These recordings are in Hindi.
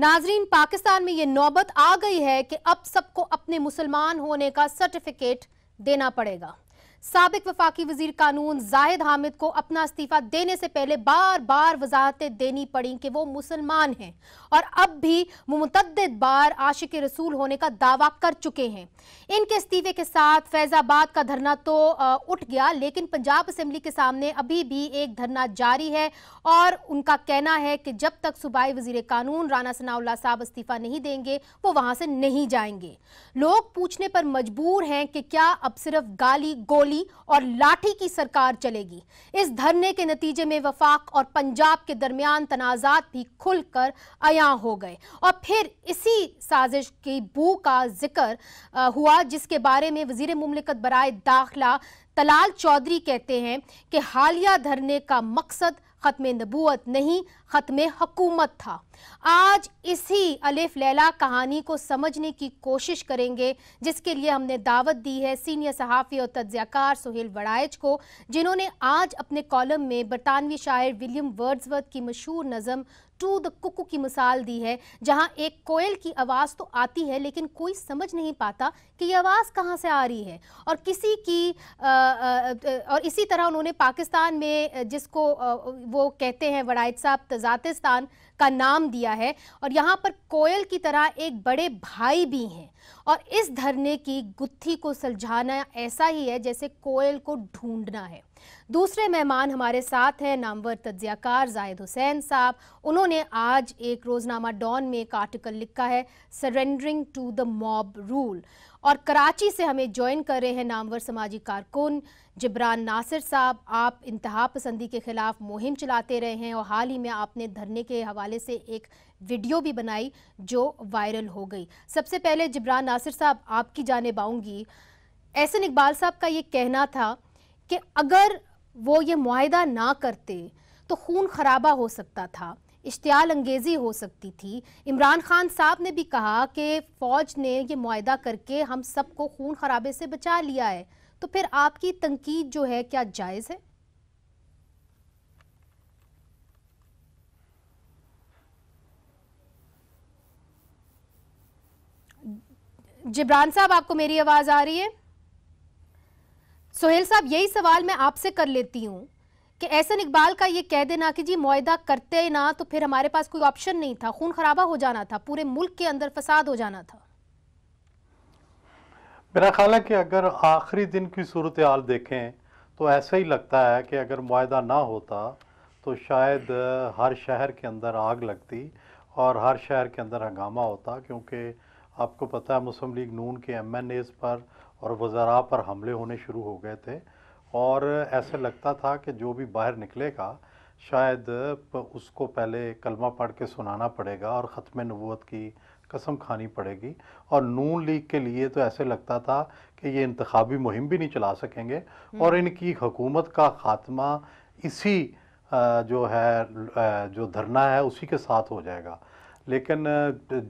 नाजरीन पाकिस्तान में ये नौबत आ गई है कि अब सबको अपने मुसलमान होने का सर्टिफिकेट देना पड़ेगा सबक वफाकी वजीर कानून जाहिद हामिद को अपना इस्तीफा देने से पहले बार बार वजाहतें देनी पड़ी कि वो मुसलमान हैं और अब भी मुतद बार आशिक रसूल होने का दावा कर चुके हैं इनके इस्तीफे के साथ फैज़ाबाद का धरना तो उठ गया लेकिन पंजाब असम्बली के सामने अभी भी एक धरना जारी है और उनका कहना है कि जब तक सूबाई वजीर कानून राना सनाउल्ला साहब इस्तीफा नहीं देंगे वो वहां से नहीं जाएंगे लोग पूछने पर मजबूर हैं कि क्या अब सिर्फ गाली गोली गोली और लाठी की सरकार चलेगी इस धरने के नतीजे में वफाक और पंजाब के दरमियान तनाजात भी खुलकर अया हो गए और फिर इसी साजिश की बू का जिक्र हुआ जिसके बारे में वजीर ममलिकत बरए दाखिला तलाल चौधरी कहते हैं कि हालिया धरने का मकसद ख़त्म नबूत नहीं ख़त्म हकूमत था आज इसी अलिफ लैला कहानी को समझने की कोशिश करेंगे जिसके लिए हमने दावत दी है सीनियर सहाफ़ी और तजयकार सुहेल वड़ाइज को जिन्होंने आज अपने कॉलम में बरतानवी शायर विलियम वर्ड्सवर्थ की मशहूर नज़म टू द कुकू की मिसाल दी है जहां एक कोयल की आवाज़ तो आती है लेकिन कोई समझ नहीं पाता कि ये आवाज़ कहाँ से आ रही है और किसी की आ, आ, और इसी तरह उन्होंने पाकिस्तान में जिसको आ, वो कहते हैं वड़ाइद साहब तजातिस्तान का नाम दिया है और यहाँ पर कोयल की तरह एक बड़े भाई भी हैं और इस धरने की गुत्थी को सुलझाना ऐसा ही है जैसे कोयल को ढूंढना है दूसरे मेहमान हमारे साथ हैं नामवर तजियाकार जायद हुसैन साहब उन्होंने आज एक रोज़नामा डॉन में एक आर्टिकल लिखा है surrendering to the mob rule और कराची से हमें ज्वाइन कर रहे हैं नामवर समाजी कारकुन जिब्रान नासिर साहब आप इंतहा पसंदी के ख़िलाफ़ मुहिम चलाते रहे हैं और हाल ही में आपने धरने के हवाले से एक वीडियो भी बनाई जो वायरल हो गई सबसे पहले जिब्रान नासिर साहब आपकी जानब आऊँगी एहसन इकबाल साहब का ये कहना था कि अगर वो ये माहदा ना करते तो खून खराबा हो सकता था इश्तियाल अंगेजी हो सकती थी इमरान खान साहब ने भी कहा कि फ़ौज ने ये मुआदा करके हम सबको खून खराबे से बचा लिया है तो फिर आपकी तनकीद जो है क्या जायज़ है जिब्रान साहब आपको मेरी आवाज़ आ रही है सोहेल साहब यही सवाल मैं आपसे कर लेती हूं कि ऐसन इकबाल का ये कह देना कि जी मुआदा करते ना तो फिर हमारे पास कोई ऑप्शन नहीं था खून खराबा हो जाना था पूरे मुल्क के अंदर फसाद हो जाना था मेरा ख्याल है कि अगर आखिरी दिन की सूरत हाल देखें तो ऐसा ही लगता है कि अगर मुआदा ना होता तो शायद हर शहर के अंदर आग लगती और हर शहर के अंदर हंगामा होता क्योंकि आपको पता है मुस्लिम लीग नून के एम एन एज़ पर और वज़रा पर हमले होने शुरू हो गए थे और ऐसे लगता था कि जो भी बाहर निकलेगा शायद उसको पहले कलमा पढ़ के सुनाना पड़ेगा और ख़त्म नबूत की कसम खानी पड़ेगी और नून लीग के लिए तो ऐसे लगता था कि ये इंतबी मुहिम भी नहीं चला सकेंगे हम्म। और इनकी हुकूमत का ख़ात्मा इसी जो है जो धरना है उसी के साथ हो जाएगा लेकिन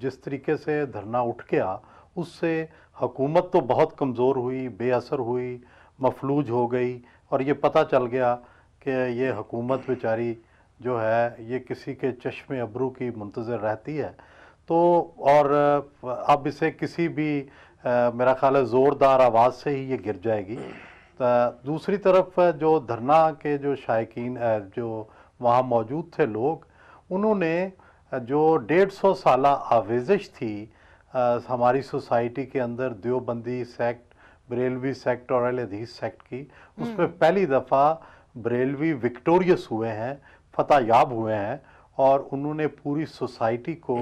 जिस तरीके से धरना उठ गया उससे हुकूमत तो बहुत कमज़ोर हुई बेअसर हुई मफलूज हो गई और ये पता चल गया कि ये हुकूमत बेचारी जो है ये किसी के चश्म अबरू की मंतज़र रहती है तो और अब इसे किसी भी आ, मेरा ख्याल है ज़ोरदार आवाज़ से ही ये गिर जाएगी दूसरी तरफ जो धरना के जो शायक जो वहाँ मौजूद थे लोग उन्होंने जो डेढ़ सौ साल आवेजिश थी आ, हमारी सोसाइटी के अंदर देवबंदी सेक्ट बरेलवी सेक्ट और अलहदीस सेक्ट की हम्म। उसमें पहली दफ़ा बरेलवी विक्टोरियस हुए हैं फतह याब हुए हैं और उन्होंने पूरी सोसाइटी को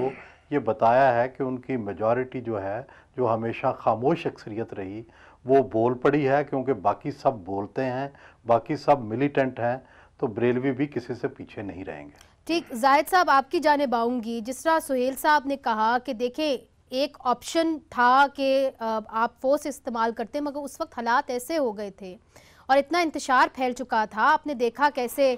ये बताया है कि उनकी मेजॉरिटी जो है जो हमेशा खामोश अक्सरियत रही वो बोल पड़ी है क्योंकि बाकी सब बोलते हैं बाकी सब मिलिटेंट हैं तो बरेलवी भी किसी से पीछे नहीं रहेंगे ठीक जाहिद साहब आपकी जाने आऊँगी जिस तरह सुहेल साहब ने कहा कि देखें एक ऑप्शन था कि आप फोर्स इस्तेमाल करते मगर उस वक्त हालात ऐसे हो गए थे और इतना इंतशार फैल चुका था आपने देखा कैसे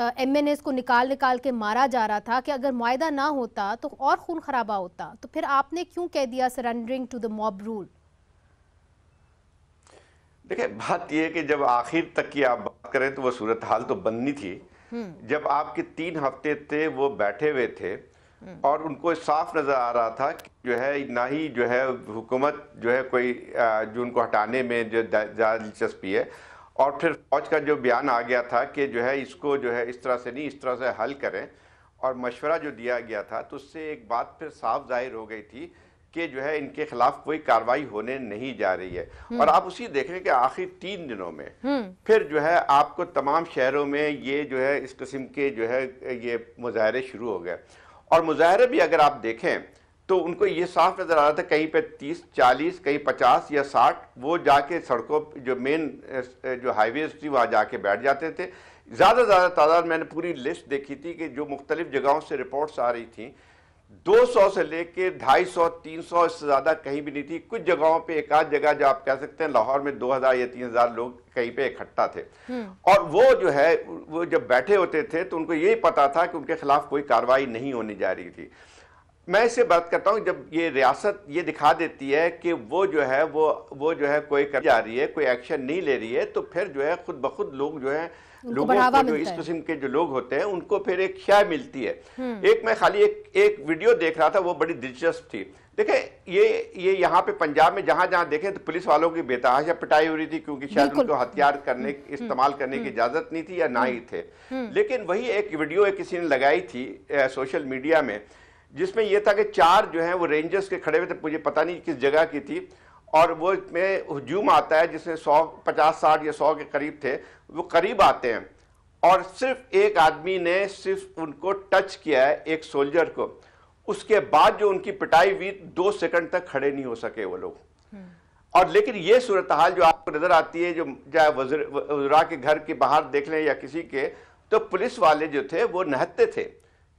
एम एन को निकाल निकाल के मारा जा रहा था कि अगर मुआदा ना होता तो और खून खराबा होता तो फिर आपने क्यों कह दिया surrendering to the mob rule देखिए बात यह कि जब आखिर तक की आप बात करें तो वह सूरत हाल तो बननी थी हम्म। जब आपके तीन हफ्ते थे वो बैठे हुए थे हम्म। और उनको साफ नज़र आ रहा था कि जो है ना ही जो है हुकूमत जो है कोई जो उनको हटाने में जो ज़्यादा दिलचस्पी है और फिर फौज का जो बयान आ गया था कि जो है इसको जो है इस तरह से नहीं इस तरह से हल करें और मशवरा जो दिया गया था तो उससे एक बात फिर साफ जाहिर हो गई थी कि जो है इनके खिलाफ कोई कार्रवाई होने नहीं जा रही है हम्म। और आप उसी देख रहे हैं कि आखिर तीन दिनों में हम्म। फिर जो है आपको तमाम शहरों में ये जो है इस किस्म के जो है ये मुजाहरे शुरू हो गए और मुजाहरे भी अगर आप देखें तो उनको ये साफ नज़र आ रहा था कहीं पे 30, 40, कहीं 50 या 60 वो जाके सड़कों जो मेन जो हाईवेज थी वहाँ जाके बैठ जाते थे ज़्यादा ज़्यादा तादाद मैंने पूरी लिस्ट देखी थी कि जो मुख्तलिफ़ जगहों से रिपोर्ट्स आ रही थी 200 से लेके 250, 300 इससे ज़्यादा कहीं भी नहीं थी कुछ जगहों पे एक आध जगह जो आप कह सकते हैं लाहौर में 2000 या 3000 लोग कहीं पे इकट्ठा थे हम्म। और वो जो है वो जब बैठे होते थे तो उनको यही पता था कि उनके खिलाफ कोई कार्रवाई नहीं होने जा रही थी मैं इससे बात करता हूँ जब ये रियासत ये दिखा देती है कि वो जो है वो वो जो है कोई कर जा रही है कोई एक्शन नहीं ले रही है तो फिर जो है खुद ब खुद लोग जो है लोगों को जो इस किस्म के जो लोग होते हैं उनको फिर एक ख्याल मिलती है हम्म। एक मैं खाली एक एक वीडियो देख रहा था वो बड़ी दिलचस्प थी देखे ये ये यहाँ पे पंजाब में जहां जहां देखें तो पुलिस वालों की बेतहाशा पिटाई हो रही थी क्योंकि शायद उनको हथियार हम्म। करने हम्म। इस्तेमाल करने की इजाजत नहीं थी या ना ही थे लेकिन वही एक वीडियो एक किसी ने लगाई थी सोशल मीडिया में जिसमें यह था कि चार जो है वो रेंजर्स के खड़े हुए थे मुझे पता नहीं किस जगह की थी और वो इसमें हजूम आता है जिसमें सौ पचास साठ या सौ के करीब थे वो करीब आते हैं और सिर्फ एक आदमी ने सिर्फ उनको टच किया है एक सोल्जर को उसके बाद जो उनकी पिटाई हुई दो सेकंड तक खड़े नहीं हो सके वो लोग और लेकिन ये सूरत हाल जो आपको नज़र आती है जो चाहे वजरा के घर के बाहर देख लें या किसी के तो पुलिस वाले जो थे वो नहते थे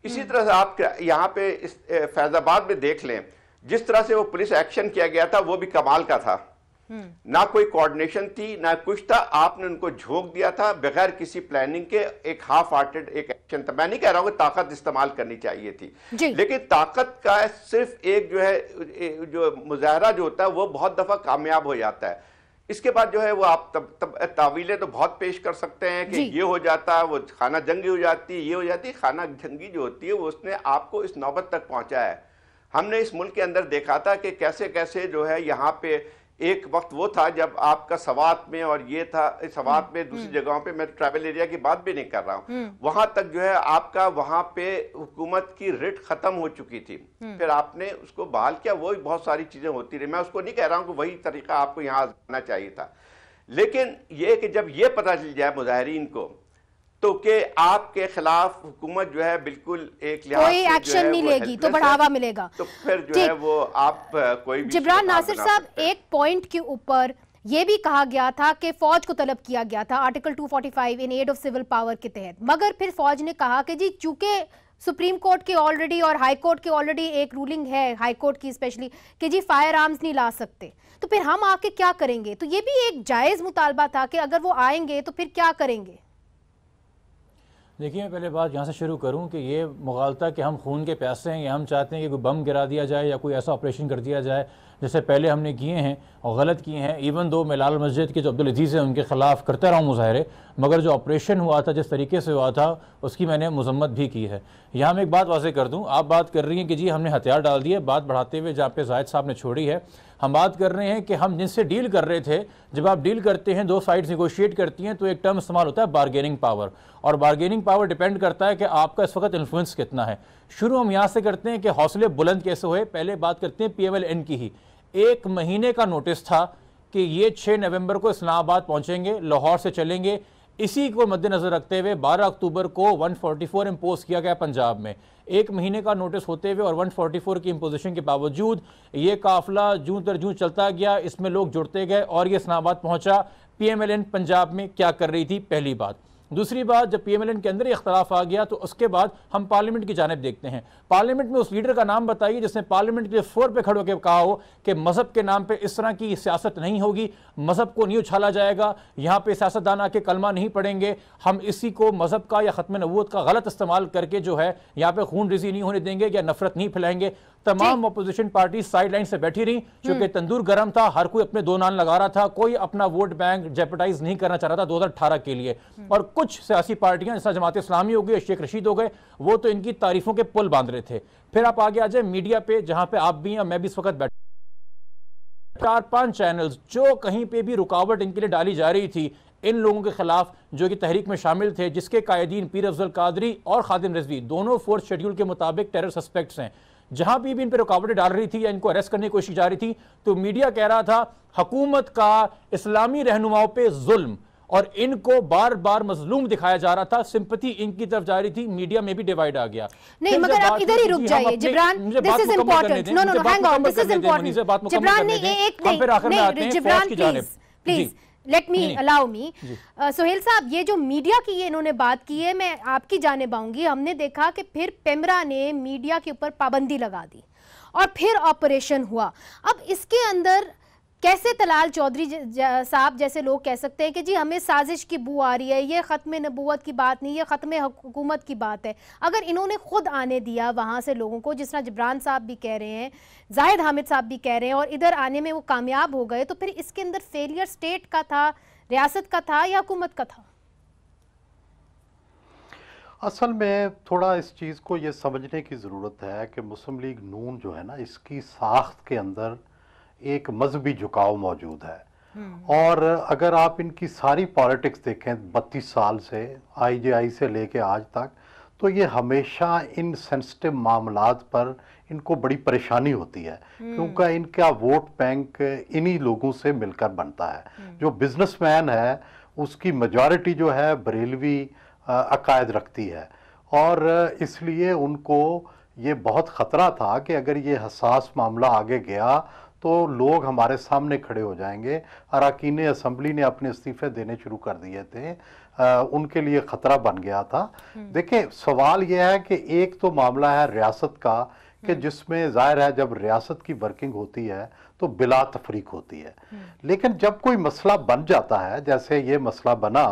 इसी हम्म। तरह से आप यहाँ पे इस फैज़ाबाद में देख लें जिस तरह से वो पुलिस एक्शन किया गया था वो भी कमाल का था हम्म। ना कोई कोऑर्डिनेशन थी ना कुछ था आपने उनको झोंक दिया था बगैर किसी प्लानिंग के एक हाफ हार्टेड एक एक्शन था मैं नहीं कह रहा हूँ ताकत इस्तेमाल करनी चाहिए थी लेकिन ताकत का सिर्फ एक जो है जो मुजाहरा जो होता है वो बहुत दफा कामयाब हो जाता है इसके बाद जो है वो आप तब तब तावीले तो बहुत पेश कर सकते हैं कि ये हो जाता वो खाना जंगी हो जाती है ये हो जाती खाना जंगी जो होती है वो उसने आपको इस नौबत तक पहुंचा है हमने इस मुल्क के अंदर देखा था कि कैसे कैसे जो है यहाँ पे एक वक्त वो था जब आपका सवात में और ये था सवात हम्म, में दूसरी हम्म। जगहों पे मैं ट्रैवल एरिया की बात भी नहीं कर रहा हूँ हम्म। वहां तक जो है आपका वहां पे हुकूमत की रिट खत्म हो चुकी थी फिर आपने उसको बहाल किया वो भी बहुत सारी चीजें होती रही मैं उसको नहीं कह रहा हूँ कि वही तरीका आपको यहाँ आना चाहिए था लेकिन ये कि जब ये पता चल जाए मुजाहरीन को तो के आपके खिलाफ हुकूमत जो है बिल्कुल एक कोई एक्शन नहीं लेगी तो बढ़ावा मिलेगा तो फिर जो है वो आप कोई जिब्रान नासिर साहब एक पॉइंट के ऊपर ये भी कहा गया था कि फौज को तलब किया गया था article 245 in aid of civil power के तहत मगर फिर फौज ने कहा कि जी चूंकि सुप्रीम कोर्ट के ऑलरेडी और हाई कोर्ट के ऑलरेडी एक रूलिंग है हाई कोर्ट की स्पेशली कि जी फायर आर्म्स नहीं ला सकते तो फिर हम आके क्या करेंगे तो ये भी एक जायज़ मुतालबा था कि अगर वो आएंगे तो फिर क्या करेंगे देखिए मैं पहले बात यहाँ से शुरू करूँ कि ये मुगालता कि हम खून के प्यासे हैं या हम चाहते हैं कि कोई बम गिरा दिया जाए या कोई ऐसा ऑपरेशन कर दिया जाए जैसे पहले हमने किए हैं और गलत किए हैं इवन दो मैं लाल मस्जिद के जो अब्दुल अजीज़ हैं उनके ख़िलाफ़ करता रहा हूँ मुजाहरे मगर जो ऑपरेशन हुआ था जिस तरीके से हुआ था उसकी मैंने मजम्मत भी की है यहाँ मैं एक बात वाजे कर दूँ आप बात कर रही हैं कि जी हमने हथियार डाल दिए बात बढ़ाते हुए जहाँ पे जायद साहब ने छोड़ी है हम बात कर रहे हैं कि हम जिनसे डील कर रहे थे जब आप डील करते हैं दो साइड्स निगोशिएट करती हैं तो एक टर्म इस्तेमाल होता है बारगेनिंग पावर और बारगेनिंग पावर डिपेंड करता है कि आपका इस वक्त इन्फ्लुएंस कितना है शुरू हम यहाँ से करते हैं कि हौसले बुलंद कैसे हुए पहले बात करते हैं पी एम एल एन की ही एक महीने का नोटिस था कि ये 6 नवंबर को इस्लामाबाद पहुंचेंगे लाहौर से चलेंगे इसी को मद्देनज़र रखते हुए 12 अक्टूबर को 144 इम्पोज किया गया पंजाब में एक महीने का नोटिस होते हुए और 144 की इम्पोजिशन के बावजूद ये काफिला जूं तर जूं चलता गया इसमें लोग जुड़ते गए और ये इस्लामाबाद पहुंचा पीएमएलएन पंजाब में क्या कर रही थी पहली बात दूसरी बात जब पी एम एल एन के अंदर ही अख्तलाफ आ गया तो उसके बाद हम पार्लियामेंट की जानब देखते हैं पार्लियामेंट में उस लीडर का नाम बताइए जिसने पार्लियामेंट के लिए पर खड़े होकर कहा हो कि मज़हब के नाम पर इस तरह की सियासत नहीं होगी मज़हब को नहीं उछाला जाएगा यहाँ पर सियासतदान आके कलमा नहीं पड़ेंगे हम इसी को मज़हब का या ख़त्म नबूत का गलत इस्तेमाल करके जो है यहाँ पर खून रिजी नहीं होने देंगे या नफरत नहीं फैलाएंगे तमाम अपोजिशन पार्टी साइडलाइन से बैठी रही क्योंकि हम्म। तंदूर गर्म था हर कोई अपने दो नान लगा रहा था कोई अपना वोट बैंक जेपटाइज नहीं करना चाह रहा था 2018 के लिए हम्म। और कुछ सियासी पार्टियां जैसा जमात इस्लामी हो गई शेख रशीद हो गए वो तो इनकी तारीफों के पुल बांध रहे थे फिर आप आगे आ जाए मीडिया पे जहां पे आप भी हैं मैं भी इस वक्त बैठा चार पांच चैनल्स जो कहीं पे भी रुकावट इनके लिए डाली जा रही थी इन लोगों के खिलाफ जो कि तहरीक में शामिल थे जिसके कायदीन पीर अफजल कादरी और खादिम रजवी दोनों फोर्थ शेड्यूल के मुताबिक टेरर सस्पेक्ट्स हैं जहां भी, भी इन पर रुकावटें डाल रही थी या इनको अरेस्ट करने की कोशिश जा रही थी तो मीडिया कह रहा था हकूमत का इस्लामी रहनुमाओं पर जुल्म और इनको बार बार मजलूम दिखाया जा रहा था सिंपथी इनकी तरफ जा रही थी मीडिया में भी डिवाइड आ गया नहीं मगर आप इधर ही रुक जाइए Jibran this is important no no no hang on this is important Jibran ने एक नहीं Jibran please please let me allow me Sohail साहब ये जो मीडिया की ये इन्होंने बात की है मैं आपकी जाने बाऊंगी हमने देखा कि फिर पेमरा ने मीडिया के ऊपर पाबंदी लगा दी और फिर ऑपरेशन हुआ अब इसके अंदर कैसे तलाल चौधरी साहब जैसे लोग कह सकते हैं कि जी हमें साजिश की बू आ रही है ये ख़त्म नबूत की बात नहीं ये ख़त्म हुकूमत की बात है अगर इन्होंने ख़ुद आने दिया वहाँ से लोगों को जिस तरह जबरान साहब भी कह रहे हैं जाहिद हामिद साहब भी कह रहे हैं और इधर आने में वो कामयाब हो गए तो फिर इसके अंदर फेलियर स्टेट का था रियासत का था या हुकूमत का था असल में थोड़ा इस चीज़ को ये समझने की ज़रूरत है कि मुस्लिम लीग नून जो है ना इसकी साख्त के अंदर एक मजहबी झुकाव मौजूद है हम्म। और अगर आप इनकी सारी पॉलिटिक्स देखें बत्तीस साल से आई से लेके आज तक तो ये हमेशा इन सेंसिटिव मामला पर इनको बड़ी परेशानी होती है हम्म। क्योंकि इनका वोट बैंक इन्हीं लोगों से मिलकर बनता है हम्म। जो बिजनेसमैन है उसकी मेजॉरिटी जो है बरेलवी अकायद रखती है और इसलिए उनको ये बहुत ख़तरा था कि अगर ये हसास मामला आगे गया तो लोग हमारे सामने खड़े हो जाएंगे अरकान असम्बली ने अपने इस्तीफे देने शुरू कर दिए थे आ, उनके लिए ख़तरा बन गया था हम्म। देखिए सवाल यह है कि एक तो मामला है रियासत का कि हम्म। जिसमें जाहिर है जब रियासत की वर्किंग होती है तो बिला तफरीक होती है हम्म। लेकिन जब कोई मसला बन जाता है जैसे ये मसला बना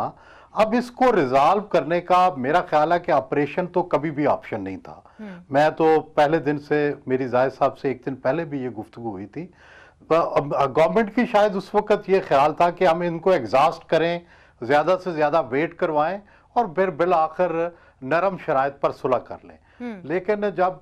अब इसको रिजॉल्व करने का मेरा ख्याल है कि ऑपरेशन तो कभी भी ऑप्शन नहीं था हम्म। मैं तो पहले दिन से मेरी जायद साहब से एक दिन पहले भी ये गुफ्तु हुई थी गवर्नमेंट की शायद उस वक्त ये ख्याल था कि हम इनको एग्जास्ट करें ज़्यादा से ज़्यादा वेट करवाएं और फिर बिल आखिर नरम शराय पर सुलह कर लें हम्म। लेकिन जब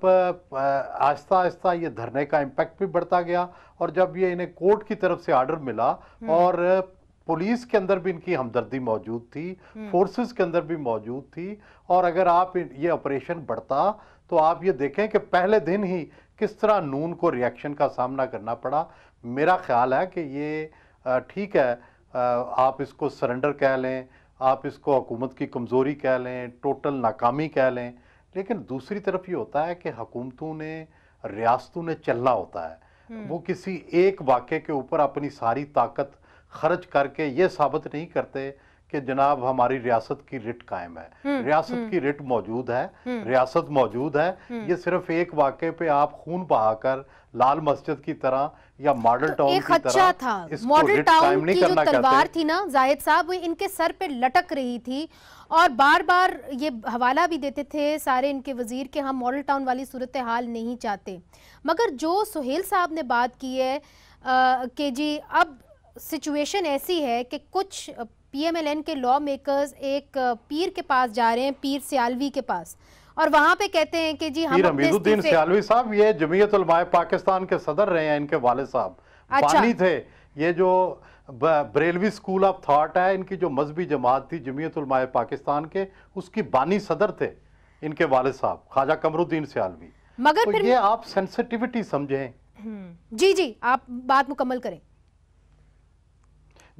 आहिस्ता आहिस्ता ये धरने का इम्पेक्ट भी बढ़ता गया और जब ये इन्हें कोर्ट की तरफ से आर्डर मिला हम्म। और पुलिस के अंदर भी इनकी हमदर्दी मौजूद थी हम्म। फोर्सेस के अंदर भी मौजूद थी और अगर आप ये ऑपरेशन बढ़ता तो आप ये देखें कि पहले दिन ही किस तरह नून को रिएक्शन का सामना करना पड़ा मेरा ख्याल है कि ये ठीक है आप इसको सरेंडर कह लें आप इसको हकूमत की कमज़ोरी कह लें टोटल नाकामी कह लें लेकिन दूसरी तरफ ये होता है कि हुकूमतों ने रियासतों ने चलना होता है हम्म। वो किसी एक वाक्य के ऊपर अपनी सारी ताकत खर्च करके ये साबित नहीं करते कि जनाब हमारी रियासत की रिट कायम है हम्म, रियासत हम्म। की रिट मौजूद है हम्म। रियासत मौजूद है ये सिर्फ एक वाक्य पे आप खून बहाकर लाल मस्जिद की तरह या मॉडल तो टाउन की तरह था मॉडल टाउन की जो तलवार थी ना जाहिद साहब वो इनके सर पे लटक रही थी और बार बार ये हवाला भी देते थे सारे इनके वजीर के हम मॉडल टाउन वाली सूरत हाल नहीं चाहते मगर जो सुहेल साहब ने बात की है के जी अब सिचुएशन ऐसी है कि कुछ पीएमएलएन के लॉ मेकर्स एक पीर के पास जा रहे हैं पीर सियालवी के पास और वहां पे कहते हैं कि जी हम अमीरुद्दीन सियालवी साहब ये जमीयत पाकिस्तान के सदर रहे हैं इनके वाले साहब अच्छा। बानी थे ये जो बरेलवी स्कूल ऑफ थॉट है इनकी जो मजहबी जमात थी जमीयत पाकिस्तान के उसकी बानी सदर थे इनके वाले साहब ख्वाजा कमरुद्दीन सियालवी मगर तो फिर ये आप सेंसिटिविटी समझें हम्म। जी जी आप बात मुकम्मल करें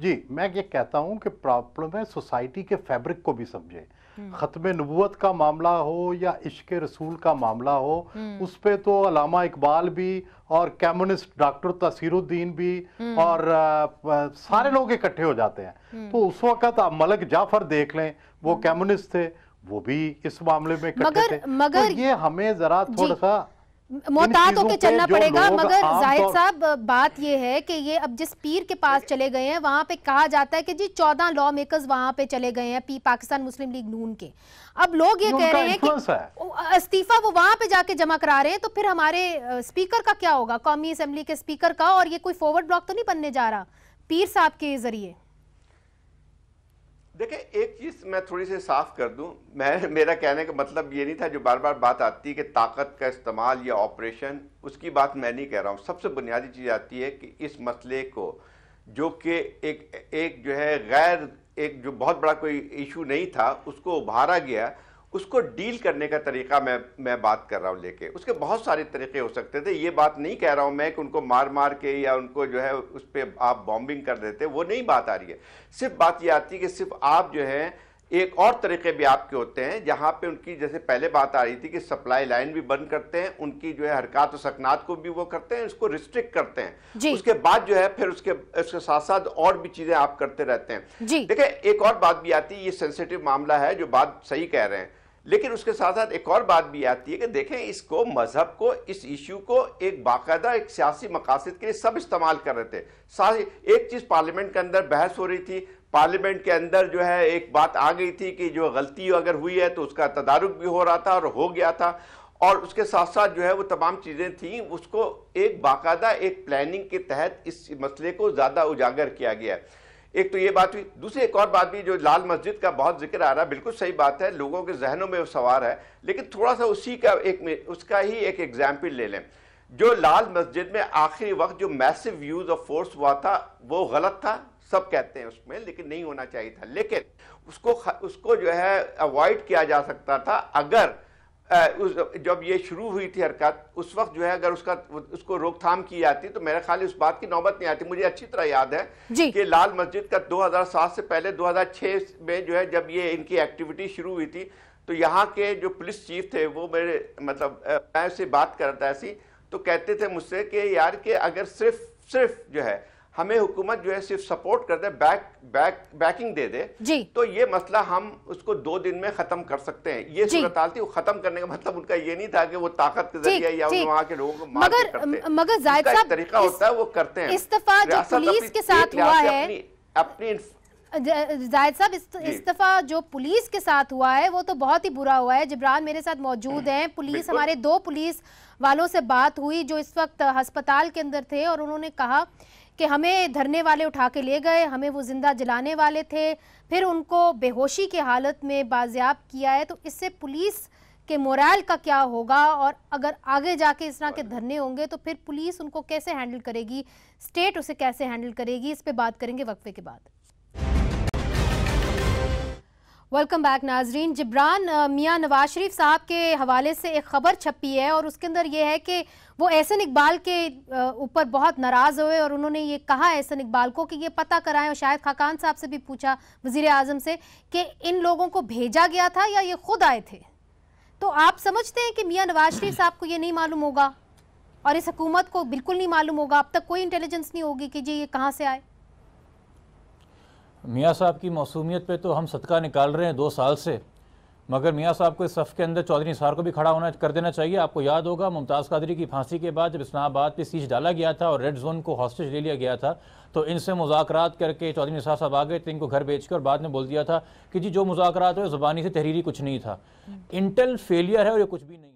जी मैं ये कहता हूँ कि प्रॉब्लम है सोसाइटी के फैब्रिक को भी समझे हम्म। ख़त्म नबूत का मामला हो या इश्क रसूल का मामला हो हम्म। उस पर तो अलामा इकबाल भी और कम्युनिस्ट डॉक्टर तसीरुद्दीन भी हम्म। और आ, सारे लोग इकट्ठे हो जाते हैं तो उस वक़्त आप मलक जाफर देख लें वो कम्युनिस्ट थे वो भी इस मामले में इकट्ठे थे तो मगर तो ये हमें ज़रा थोड़ा सा मोहतात होकर चलना पड़ेगा मगर जाहिद साहब बात यह है कि ये अब जिस पीर के पास चले गए हैं वहां पे कहा जाता है कि जी चौदह लॉ मेकर्स वहां पे चले गए हैं P Pakistan Muslim League Noon के अब लोग ये कह रहे हैं कि इस्तीफा वो वहां पे जाके जमा करा रहे हैं तो फिर हमारे स्पीकर का क्या होगा कौमी असम्बली के स्पीकर का और ये कोई फॉरवर्ड ब्लॉक तो नहीं बनने जा रहा पीर साहब के जरिए देखें एक चीज़ मैं थोड़ी सी साफ कर दूं मैं मेरा कहने का मतलब ये नहीं था जो बार बार बात आती है कि ताकत का इस्तेमाल या ऑपरेशन उसकी बात मैं नहीं कह रहा हूँ सबसे बुनियादी चीज़ आती है कि इस मसले को जो कि एक एक जो है गैर एक जो बहुत बड़ा कोई इशू नहीं था उसको उभारा गया उसको डील करने का तरीका मैं मैं बात कर रहा हूँ लेके उसके बहुत सारे तरीके हो सकते थे ये बात नहीं कह रहा हूँ मैं कि उनको मार मार के या उनको जो है उस पर आप बॉम्बिंग कर देते वो नहीं बात आ रही है सिर्फ बात ये आती है कि सिर्फ आप जो है एक और तरीके भी आपके होते हैं जहाँ पे उनकी जैसे पहले बात आ रही थी कि सप्लाई लाइन भी बंद करते हैं उनकी जो है हरकत और सकनात को भी वो करते हैं उसको रिस्ट्रिक्ट करते हैं उसके बाद जो है फिर उसके उसके साथ साथ और भी चीज़ें आप करते रहते हैं देखिए एक और बात भी आती है ये सेंसिटिव मामला है जो बात सही कह रहे हैं लेकिन उसके साथ साथ एक और बात भी आती है कि देखें इसको मजहब को इस इशू को एक बाकायदा एक सियासी मकासद के लिए सब इस्तेमाल कर रहे थे सारी एक चीज़ पार्लियामेंट के अंदर बहस हो रही थी पार्लियामेंट के अंदर जो है एक बात आ गई थी कि जो गलती अगर हुई है तो उसका तदारुक भी हो रहा था और हो गया था और उसके साथ साथ जो है वो तमाम चीज़ें थी उसको एक बाकायदा एक प्लानिंग के तहत इस मसले को ज़्यादा उजागर किया गया है एक तो ये बात हुई दूसरी एक और बात भी जो लाल मस्जिद का बहुत जिक्र आ रहा है बिल्कुल सही बात है लोगों के जहनों में सवार है लेकिन थोड़ा सा उसी का एक उसका ही एक एग्जाम्पल ले लें जो लाल मस्जिद में आखिरी वक्त जो मैसिव यूज़ ऑफ फोर्स हुआ था वो गलत था सब कहते हैं उसमें लेकिन नहीं होना चाहिए था लेकिन उसको उसको जो है अवॉइड किया जा सकता था अगर उस जब ये शुरू हुई थी हरकत उस वक्त जो है अगर उसका उसको रोकथाम की जाती तो मेरा ख्याल उस बात की नौबत नहीं आती मुझे अच्छी तरह याद है कि लाल मस्जिद का 2007 से पहले 2006 में जो है जब ये इनकी एक्टिविटी शुरू हुई थी तो यहाँ के जो पुलिस चीफ थे वो मेरे मतलब मैं उससे बात करता ऐसी तो कहते थे मुझसे कि यार के अगर सिर्फ सिर्फ जो है हमें हुकूमत जो है सिर्फ सपोर्ट कर दे बैक बैक बैकिंग दे दे जी। तो ये मसला हम उसको दो दिन में खत्म कर सकते हैं ये सूरत हाल थी खत्म करने का मतलब उनका ये नहीं था कि वो ताकत के जरिए या वहाँ के लोगों को मार मगर करते मगर जाहिद तरीका होता है वो करते हैं इस्तीफा जो पुलिस के साथ हुआ है अपनी जायद साहब इस्तीफा जो पुलिस के साथ हुआ है वो तो बहुत ही बुरा हुआ है जिब्रान मेरे साथ मौजूद हम्म। हैं पुलिस हमारे दो पुलिस वालों से बात हुई जो इस वक्त अस्पताल के अंदर थे और उन्होंने कहा कि हमें धरने वाले उठा के ले गए हमें वो ज़िंदा जलाने वाले थे फिर उनको बेहोशी की हालत में बाजियाब किया है तो इससे पुलिस के मोरल का क्या होगा और अगर आगे जाके इस तरह के धरने होंगे तो फिर पुलिस उनको कैसे हैंडल करेगी स्टेट उसे कैसे हैंडल करेगी इस पर बात करेंगे वक्फे के बाद वेलकम बैक नाजरीन जिब्रान मियाँ नवाज शरीफ साहब के हवाले से एक खबर छपी है और उसके अंदर यह है कि वो एहसन इकबाल के uh, ऊपर बहुत नाराज़ हुए और उन्होंने ये कहा एहसन इकबाल को कि ये पता कराएं और शायद खाकान साहब से भी पूछा वजीर आजम से कि इन लोगों को भेजा गया था या ये खुद आए थे तो आप समझते हैं कि मियाँ नवाज शरीफ साहब को ये नहीं मालूम होगा और इस हकूमत को बिल्कुल नहीं मालूम होगा अब तक कोई इंटेलिजेंस नहीं होगी कि जी ये कहाँ से आए मियाँ साहब की मौसूमियत पे तो हम सदका निकाल रहे हैं दो साल से मगर मियाँ साहब को इस सफ़ के अंदर चौधरी निसार को भी खड़ा होना कर देना चाहिए आपको याद होगा मुमताज़ कादरी की फांसी के बाद जब इस्लामाबाद पे सीज डाला गया था और रेड जोन को हॉस्टेज ले लिया गया था तो इनसे मुजाकरात करके चौधरी निसार साहब आ गए थे इनको घर बेच कर बाद में बोल दिया था कि जी जो मुजाकर हुए ज़ुबानी से तहरीरी कुछ नहीं था इंटेल फेलियर है और ये कुछ भी नहीं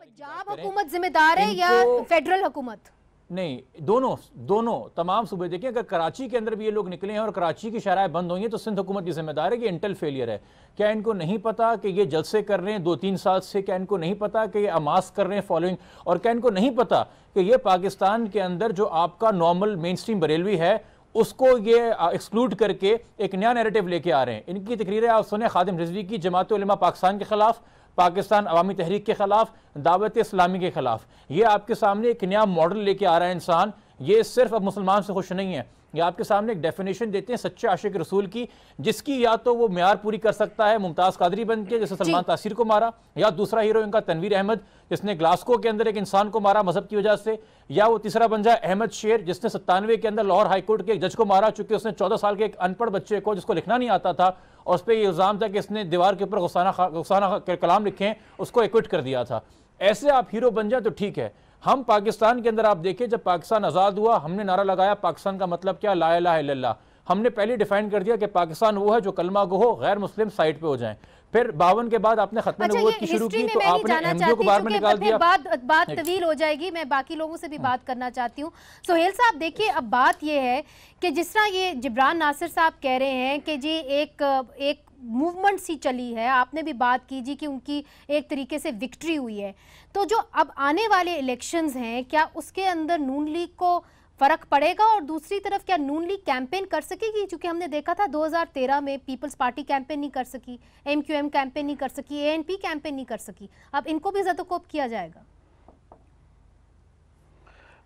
पंजाब हुकूमत जिम्मेदार है या फेडरल हुकूमत नहीं दोनों दोनों तमाम सूबे देखें अगर कराची के अंदर भी ये लोग निकले हैं और कराची की शराय बंद हुई हैं तो सिंध हुकूमत की जिम्मेदार है कि इंटल फेलियर है क्या इनको नहीं पता कि ये जलसे कर रहे हैं दो तीन साल से क्या इनको नहीं पता कि ये अमास कर रहे हैं फॉलोइंग और क्या इनको नहीं पता कि ये पाकिस्तान के अंदर जो आपका नॉर्मल मेन स्ट्रीम बरेलवी है उसको ये एक्सक्लूड करके एक नया नैरेटिव लेके आ रहे हैं इनकी तकरीरें आप सुने खादिम रिजवी की जमात पाकिस्तान के खिलाफ पाकिस्तान अवामी तहरीक के ख़िलाफ़ दावत इस्लामी के ख़िलाफ़ ये आपके सामने एक नया मॉडल लेके आ रहा है इंसान ये सिर्फ अब मुसलमान से खुश नहीं है या आपके सामने एक डेफिनेशन देते हैं सच्चे आशिक रसूल की जिसकी या तो वो म्यार पूरी कर सकता है मुमताज कादरी बन के जैसे सलमान तासीर को मारा या दूसरा हीरो इनका तनवीर अहमद जिसने ग्लास्को के अंदर एक इंसान को मारा मजहब की वजह से या वो तीसरा बन जाए अहमद शेर जिसने सत्तानवे के अंदर लाहौर हाईकोर्ट के एक जज को मारा चूंकि उसने चौदह साल के एक अनपढ़ बच्चे को जिसको लिखना नहीं आता था और उस पर यह इल्ज़ाम था कि इसने दीवार के ऊपर गुस्साना गुस्साना कलाम लिखे उसको एक्विट कर दिया था ऐसे आप हीरो बन जाए तो ठीक है हम पाकिस्तान के अंदर आप देखिए जब पाकिस्तान आज़ाद हुआ हमने नारा लगाया पाकिस्तान का मतलब क्या ला ला हमने पहले डिफाइन कर दिया कि पाकिस्तान वो है जो कलमा गो गैर मुस्लिम साइड पे हो जाए फिर बावन के बाद आपने खत्म अच्छा, की शुरू की तो आपने एमडीओ को बाहर में निकाल दिया बात बात तवील हो जाएगी मैं बाकी लोगों से भी हाँ। बात करना चाहती हूँ सोहेल साहब देखिए अब बात यह है कि जिस तरह ये जिब्रान नासिर साहब कह रहे हैं कि जी एक एक मूवमेंट सी चली है आपने भी बात की जी कि उनकी एक तरीके से विक्ट्री हुई है तो जो अब आने वाले इलेक्शंस हैं क्या उसके अंदर नून लीग को फर्क पड़ेगा और दूसरी तरफ क्या नून लीग कैंपेन कर सकेगी क्योंकि हमने देखा था 2013 में पीपल्स पार्टी कैंपेन नहीं कर सकी एम क्यू एम कैंपेन नहीं कर सकी ए एन पी कैंपेन नहीं कर सकी अब इनको भी जदोकोप किया जाएगा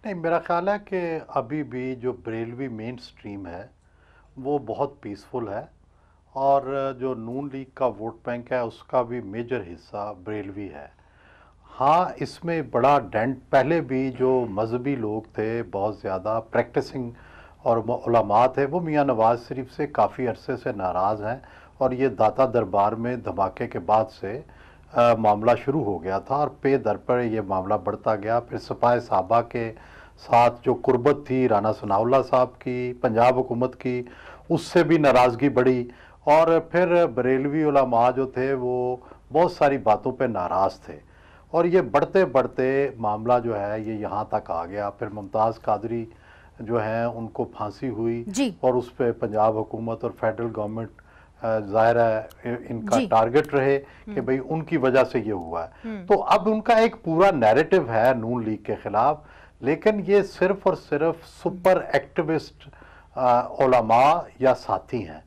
नहीं मेरा ख्याल है कि अभी भी जो बरेलवी मेन स्ट्रीम है वो बहुत पीसफुल है और जो नून लीग का वोट बैंक है उसका भी मेजर हिस्सा बरेलवी है हाँ इसमें बड़ा डेंट पहले भी जो मजहबी लोग थे बहुत ज़्यादा प्रैक्टिसिंग और थे वो मियाँ नवाज शरीफ से काफ़ी अरसे से नाराज़ हैं और ये दाता दरबार में धमाके के बाद से आ, मामला शुरू हो गया था और पे दर पर यह मामला बढ़ता गया फिर सपाए साहबा के साथ जो कुर्बत थी राना सनाउल्ला साहब की पंजाब हुकूमत की उससे भी नाराज़गी बढ़ी और फिर बरेलवी उलमा जो थे वो बहुत सारी बातों पे नाराज़ थे और ये बढ़ते बढ़ते मामला जो है ये यहाँ तक आ गया फिर मुमताज़ कादरी जो हैं उनको फांसी हुई और उस पर पंजाब हुकूमत और फेडरल गवर्नमेंट ज़ाहिर है इनका टारगेट रहे कि हम्म। भाई उनकी वजह से ये हुआ है हम्म। तो अब उनका एक पूरा नैरेटिव है नून लीग के ख़िलाफ़ लेकिन ये सिर्फ और सिर्फ सुपर एक्टिविस्ट ओलामा या साथी हैं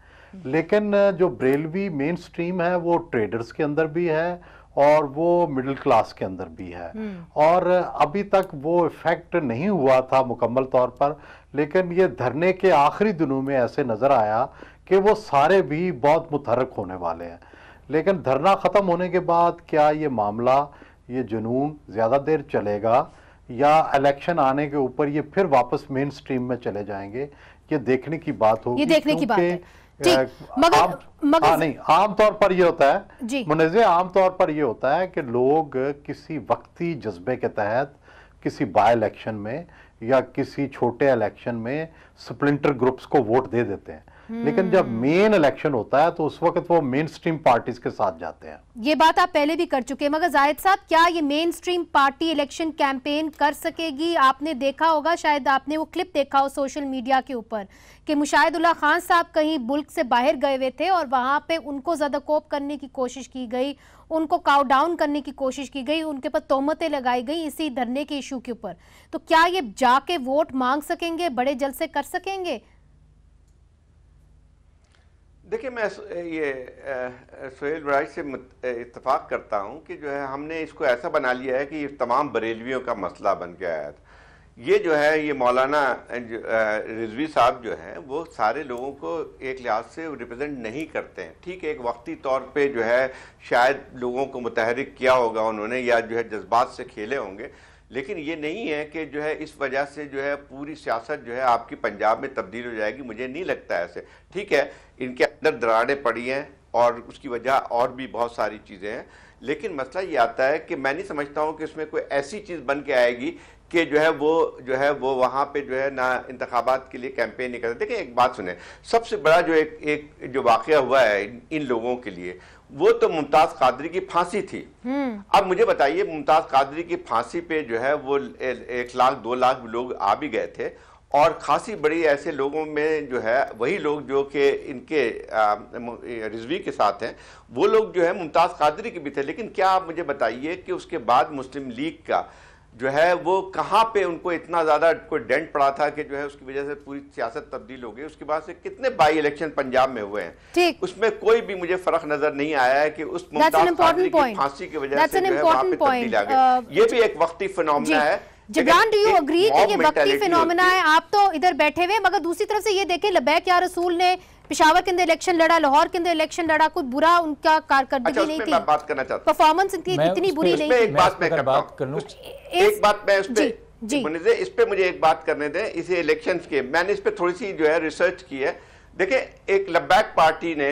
लेकिन जो ब्रेलवी मेन स्ट्रीम है वो ट्रेडर्स के अंदर भी है और वो मिडिल क्लास के अंदर भी है हम्म। और अभी तक वो इफेक्ट नहीं हुआ था मुकम्मल तौर पर लेकिन ये धरने के आखिरी दिनों में ऐसे नज़र आया कि वो सारे भी बहुत मुतहरक होने वाले हैं लेकिन धरना ख़त्म होने के बाद क्या ये मामला ये जुनून ज़्यादा देर चलेगा या इलेक्शन आने के ऊपर ये फिर वापस मेन स्ट्रीम में चले जाएंगे ये देखने की बात होगी देखने की बात है मगर आम, मगर आ, हाँ, नहीं आमतौर पर ये होता है मुनजे आमतौर पर ये होता है कि लोग किसी वक्ती जज्बे के तहत किसी बाय इलेक्शन में या किसी छोटे इलेक्शन में स्प्लिंटर ग्रुप्स को वोट दे देते हैं लेकिन जब मेन इलेक्शन होता है तो उस वक्त वो मेन स्ट्रीम पार्टीज के साथ जाते हैं ये बात आप पहले भी कर चुके हैं मगर जाहिद साहब क्या ये mainstream party election campaign कर सकेगी आपने देखा होगा शायद आपने वो क्लिप देखा हो सोशल मीडिया के ऊपर कि मुशाहिदुल्ला खान साहब कहीं बुल्क से बाहर गए हुए थे और वहां पे उनको ज़्यादा कोप करने की कोशिश की गई उनको काउ डाउन करने की कोशिश की गई उनके पर तोहमतें लगाई गई इसी धरने के इशू के ऊपर तो क्या ये जाके वोट मांग सकेंगे बड़े जल से कर सकेंगे देखिए मैं ये सुहेल बराज से इतफाक़ करता हूँ कि जो है हमने इसको ऐसा बना लिया है कि ये तमाम बरेलवियों का मसला बन गया है ये जो है ये मौलाना रिजवी साहब जो हैं वो सारे लोगों को एक लिहाज से रिप्रेजेंट नहीं करते हैं ठीक है एक वक्ती तौर पे जो है शायद लोगों को मुतहरिक किया होगा उन्होंने या जो है जज्बात से खेले होंगे लेकिन ये नहीं है कि जो है इस वजह से जो है पूरी सियासत जो है आपकी पंजाब में तब्दील हो जाएगी मुझे नहीं लगता ऐसे ठीक है इनके अंदर दरारें पड़ी हैं और उसकी वजह और भी बहुत सारी चीज़ें हैं लेकिन मसला ये आता है कि मैं नहीं समझता हूँ कि इसमें कोई ऐसी चीज़ बन के आएगी कि जो है वो जो है वो वहाँ पे जो है ना इंतबात के लिए कैंपेन नहीं करते देखिए एक बात सुने सबसे बड़ा जो एक एक जो वाक़ हुआ है इन लोगों के लिए वो तो मुमताज कादरी की फांसी थी हम्म। अब मुझे बताइए मुमताज कादरी की फांसी पे जो है वो एक लाख दो लाख लोग आ भी गए थे और खासी बड़ी ऐसे लोगों में जो है वही लोग जो कि इनके रिजवी के साथ हैं वो लोग जो है मुमताज़ कादरी के भी थे लेकिन क्या आप मुझे बताइए कि उसके बाद मुस्लिम लीग का जो है वो कहाँ पे उनको इतना ज़्यादा कोई डेंट पड़ा था कि जो है उसकी वजह से पूरी सियासत तब्दील हो गई उसके बाद से कितने बाई इलेक्शन पंजाब में हुए हैं उसमें कोई भी मुझे फर्क नजर नहीं आया है कि उस की फांसी की वजह से uh, ये भी एक वक्ती फिनमिना है जिब्रान डू यू अग्री कि ये वक्ती फिनोमिना है आप तो इधर बैठे हुए मगर दूसरी तरफ से ये देखें लबैक या रसूल ने पिशावर के अंदर इलेक्शन लड़ा लाहौर के अंदर इलेक्शन लड़ा कोई बुरा उनका कारकर्दगी अच्छा, नहीं थी बात करना चाहता परफॉर्मेंस इनकी इतनी बुरी नहीं एक बात मैं बात कर लूं एक बात मैं उस पे जी इस पे मुझे एक बात करने दें इसे इलेक्शंस के मैंने इस पे थोड़ी सी जो है रिसर्च की है देखिए एक लब्बैक पार्टी ने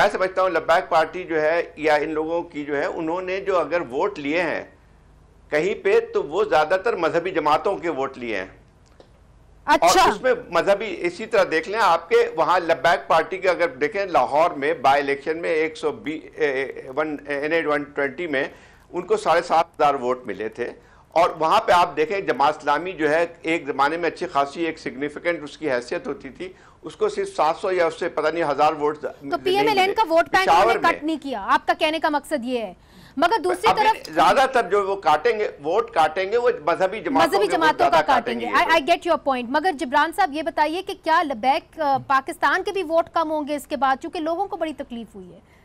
मैं समझता हूँ लब्बैक पार्टी जो है या इन लोगों की जो है उन्होंने जो अगर वोट लिए हैं कहीं पे तो वो ज़्यादातर मजहबी जमातों के वोट लिए हैं अच्छा और उसमें मजहबी इसी तरह देख लें आपके वहाँ लब्बैक पार्टी के अगर देखें लाहौर में बाई इलेक्शन में एक सौ बी ए वन ट्वेंटी में उनको साढ़े सात हज़ार वोट मिले थे और वहाँ पे आप देखें जमात इस्लामी जो है एक ज़माने में अच्छी खासी एक सिग्निफिकेंट उसकी हैसियत होती थी उसको सिर्फ 700 या उससे पता नहीं हज़ार वोट तो पीएमएलएन का वोट बैंक कट नहीं किया आपका कहने का मकसद ये है मगर दूसरी तरफ ज्यादातर जो वो काटेंगे वोट काटेंगे वो मजहबी मजहबी जमातों का काटेंगे आई गेट योर पॉइंट मगर जिब्रान साहब ये बताइए कि क्या लबैक पाकिस्तान के भी वोट कम होंगे इसके बाद चूंकि लोगों को बड़ी तकलीफ हुई है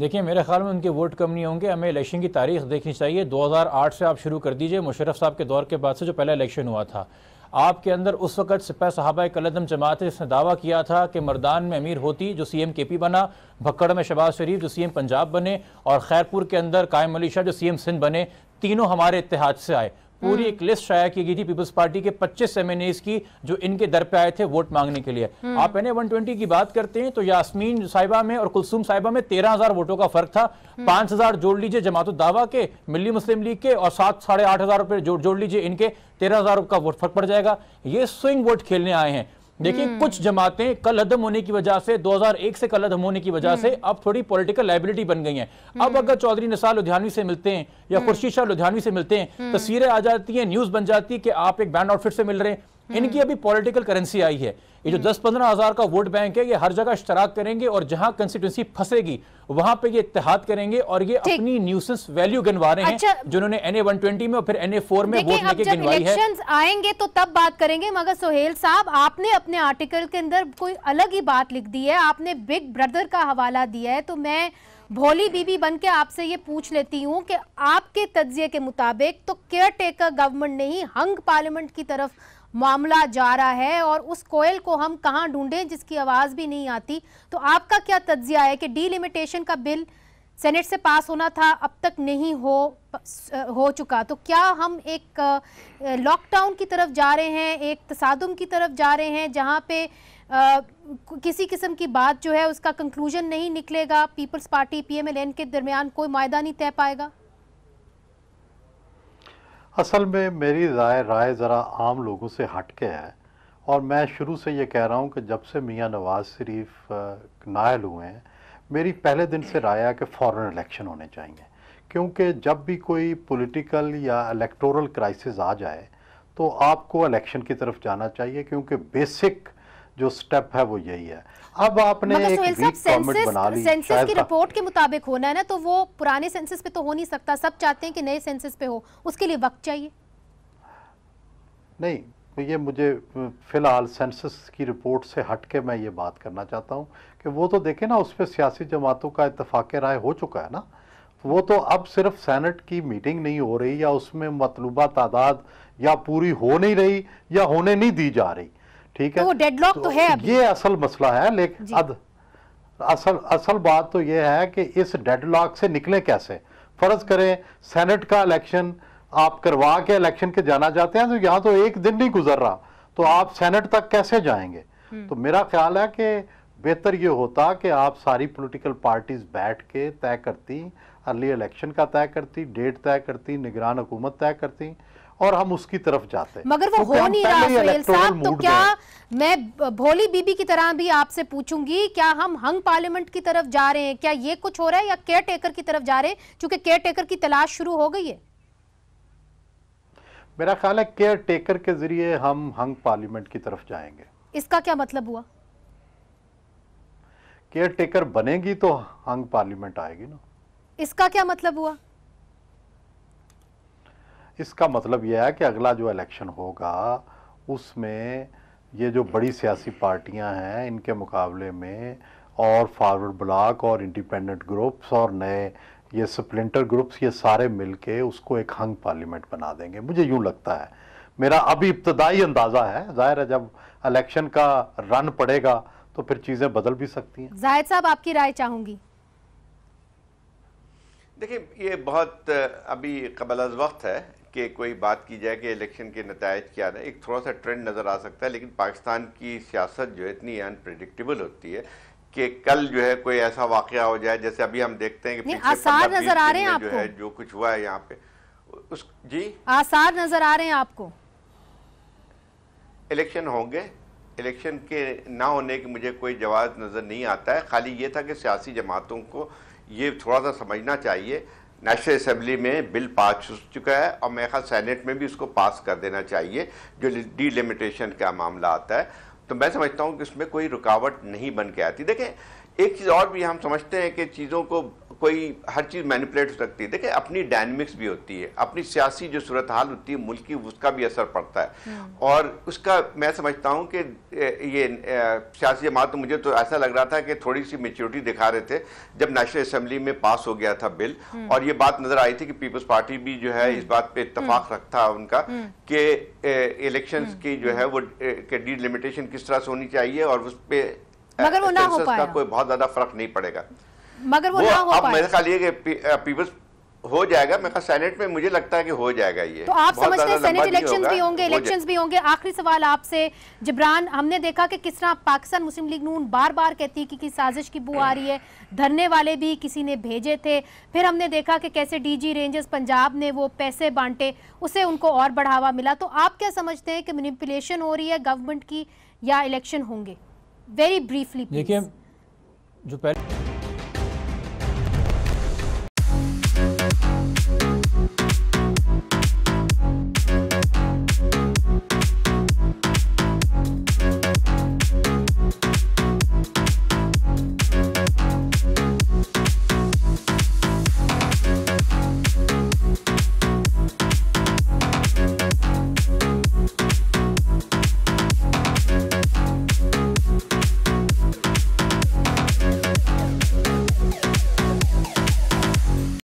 देखिए मेरे ख्याल में उनके वोट कम नहीं होंगे हमें इलेक्शन की तारीख देखनी चाहिए 2008 से आप शुरू कर दीजिए मुशरफ साहब के दौर के बाद से जो पहला इलेक्शन हुआ था आपके अंदर उस वक्त सिपा साहबा कलदम जमात जिसने दावा किया था कि मरदान में अमीर होती जो सी एम के पी बना भक्कड़ में शहबाज शरीफ जो सी एम पंजाब बने और खैरपुर के अंदर कायम अली शाह जो सी एम सिंध बने तीनों हमारे इतिहाद से आए पूरी हम्म। एक लिस्ट शाया की गई थी पीपल्स पार्टी के 25 एम की जो इनके दर पे आए थे वोट मांगने के लिए हम्म। आप एन ट्वेंटी की बात करते हैं तो यास्मीन साहिबा में और कुलसुम साहिबा में 13000 वोटों का फर्क था 5000 हम्म। जोड़ लीजिए जमात दावा के मिली मुस्लिम लीग के और सात साढ़े आठ हजार रुपए जोड़ जोड़ लीजिए इनके तेरह हजार का वोट फर्क पड़ जाएगा ये स्विंग वोट खेलने आए हैं देखिए हम्म। कुछ जमातें कल हदम होने की वजह से 2001 से कल हदम होने की वजह से हम्म। अब थोड़ी पॉलिटिकल लाइबिलिटी बन गई है अब हम्म। अगर चौधरी निसार लुधियानवी से मिलते हैं या खुर्शीद शाह लुधियानवी से मिलते हैं तस्वीरें आ जाती हैं न्यूज बन जाती है कि आप एक बैंड आउटफिट से मिल रहे हैं हम्म। इनकी अभी पॉलिटिकल करेंसी आई है ये जो हम्म। दस पंद्रह हजार का वोट बैंक है ये हर जगह इश्तराक करेंगे और जहां कंस्टिट्यूंसी फंसेगी वहां पे ये इतिहाद करेंगे और ये अपनी न्यूसेंस वैल्यू गिनवा रहे अच्छा, हैं जिन्होंने एन ए वन ट्वेंटी में और फिर एन ए फोर में वोट लेके गिनवाई है आएंगे तो तब बात करेंगे मगर सोहेल साहब आपने अपने आर्टिकल के अंदर कोई अलग ही बात लिख दी है आपने बिग ब्रदर का हवाला दिया है तो मैं भोली बीबी बन के आपसे ये पूछ लेती हूँ कि आपके तजिए के मुताबिक तो केयर टेकर गवर्नमेंट नहीं हंग पार्लियामेंट की तरफ मामला जा रहा है और उस कोयल को हम कहाँ ढूंढें जिसकी आवाज़ भी नहीं आती तो आपका क्या तजिया है कि डीलिमिटेशन का बिल सेनेट से पास होना था अब तक नहीं हो हो चुका तो क्या हम एक लॉकडाउन की तरफ जा रहे हैं एक तसादम की तरफ जा रहे हैं जहाँ पे आ, किसी किस्म की बात जो है उसका कंक्लूजन नहीं निकलेगा पीपल्स पार्टी पीएमएलएन के दरमियान कोई मायदा नहीं तय पाएगा असल में मेरी राय राय ज़रा आम लोगों से हट के है और मैं शुरू से ये कह रहा हूँ कि जब से मियाँ नवाज़ शरीफ नायल हुए हैं मेरी पहले दिन से राय है कि फ़ौरन इलेक्शन होने चाहिए क्योंकि जब भी कोई पॉलिटिकल या इलेक्टोरल क्राइसिस आ जाए तो आपको इलेक्शन की तरफ जाना चाहिए क्योंकि बेसिक जो स्टेप है वो यही है अब आपने सेंसस सेंसस की रिपोर्ट के मुताबिक होना है ना तो वो पुराने सेंसस पे तो हो नहीं सकता सब चाहते हैं कि नए सेंसस पे हो उसके लिए वक्त चाहिए नहीं तो ये मुझे फिलहाल सेंसस की रिपोर्ट से हट के मैं ये बात करना चाहता हूँ कि वो तो देखें ना उस पर सियासी जमातों का इतफाक़ राय हो चुका है ना वो तो अब सिर्फ सेनेट की मीटिंग नहीं हो रही या उसमें मतलूबा तादाद या पूरी हो नहीं रही या होने नहीं दी जा रही ठीक तो है तो डेडलॉक तो, तो है अभी। ये असल मसला है लेकिन अद, असल असल बात तो ये है कि इस डेडलॉक से निकले कैसे फर्ज करें सेनेट का इलेक्शन आप करवा के इलेक्शन के जाना चाहते हैं तो यहाँ तो एक दिन नहीं गुजर रहा तो आप सेनेट तक कैसे जाएंगे हम्म। तो मेरा ख्याल है कि बेहतर ये होता कि आप सारी पॉलिटिकल पार्टीज बैठ के तय करती अर्ली इलेक्शन का तय करती डेट तय करती निगरान हुकूमत तय करती और हम उसकी तरफ जाते हैं मगर वो तो हो नहीं रहा साहब तो क्या मैं भोली बीबी की तरह भी आपसे पूछूंगी क्या हम हंग पार्लियामेंट की तरफ जा रहे हैं क्या ये कुछ हो रहा है या केयर टेकर की तरफ जा रहे हैं क्योंकि केयर टेकर की तलाश शुरू हो गई है मेरा ख्याल है केयर टेकर के जरिए हम हंग पार्लियामेंट की तरफ जाएंगे इसका क्या मतलब हुआ केयर टेकर बनेगी तो हंग पार्लियामेंट आएगी ना इसका क्या मतलब हुआ इसका मतलब यह है कि अगला जो इलेक्शन होगा उसमें ये जो बड़ी सियासी पार्टियां हैं इनके मुकाबले में और फारवर्ड ब्लॉक और इंडिपेंडेंट ग्रुप्स और नए ये स्प्लिंटर ग्रुप्स ये सारे मिलके उसको एक हंग पार्लियामेंट बना देंगे मुझे यूं लगता है मेरा अभी इब्तदाई अंदाज़ा है ज़ाहिर है जब इलेक्शन का रन पड़ेगा तो फिर चीज़ें बदल भी सकती हैं जाहिर साहब आपकी राय चाहूँगी देखिए ये बहुत अभी कबल वक्त है के कोई बात की जाए कि इलेक्शन के नतज क्या रहे एक थोड़ा सा ट्रेंड नज़र आ सकता है लेकिन पाकिस्तान की सियासत जो है इतनी अनप्रडिक्टेबल होती है कि कल जो है कोई ऐसा वाक़ हो जाए जैसे अभी हम देखते हैं कि आसार नजर आ रहे हैं आपको जो है जो कुछ हुआ है यहाँ पे उस जी आसार नजर आ रहे हैं आपको इलेक्शन होंगे इलेक्शन के ना होने की मुझे कोई जवाब नज़र नहीं आता है खाली ये था कि सियासी जमातों को ये थोड़ा सा समझना चाहिए नेशनल असम्बली में बिल पास हो चुका है और मेरे ख्याल सैनेट में भी उसको पास कर देना चाहिए जो डीलिमिटेशन का मामला आता है तो मैं समझता हूँ कि उसमें कोई रुकावट नहीं बन के आती देखें एक चीज़ और भी हम समझते हैं कि चीज़ों को कोई हर चीज़ मैनिपुलेट हो सकती है देखिए अपनी डायनमिक्स भी होती है अपनी सियासी जो सूरत हाल होती है मुल्क की उसका भी असर पड़ता है हम्म। और उसका मैं समझता हूँ कि ये सियासी जमात तो मुझे तो ऐसा लग रहा था कि थोड़ी सी मेच्योरिटी दिखा रहे थे जब नेशनल असम्बली में पास हो गया था बिल हम्म। और ये बात नज़र आई थी कि पीपल्स पार्टी भी जो है हम्म। इस बात पर इतफाक रखता उनका कि इलेक्शन की जो है वो के किस तरह से होनी चाहिए और उस पर मगर वो ना हो पाया कोई बहुत ज्यादा फर्क नहीं पड़ेगा मगर वो, वो ना हो अब मेरे ख्याल ये पीपल्स हो जाएगा मेरा सेनेट में मुझे लगता है कि हो जाएगा ये तो आप समझते हैं सेनेट इलेक्शंस भी होंगे इलेक्शंस भी होंगे आखिरी सवाल आपसे जिब्रान हमने देखा कि किस तरह पाकिस्तान मुस्लिम लीग नून बार बार कहती है कि, कि साजिश की बू आ रही है धरने वाले भी किसी ने भेजे थे फिर हमने देखा कि कैसे डीजी रेंजर्स पंजाब ने वो पैसे बांटे उसे उनको और बढ़ावा मिला तो आप क्या समझते हैं कि मैनिपुलेशन हो रही है गवर्नमेंट की या इलेक्शन होंगे very briefly please.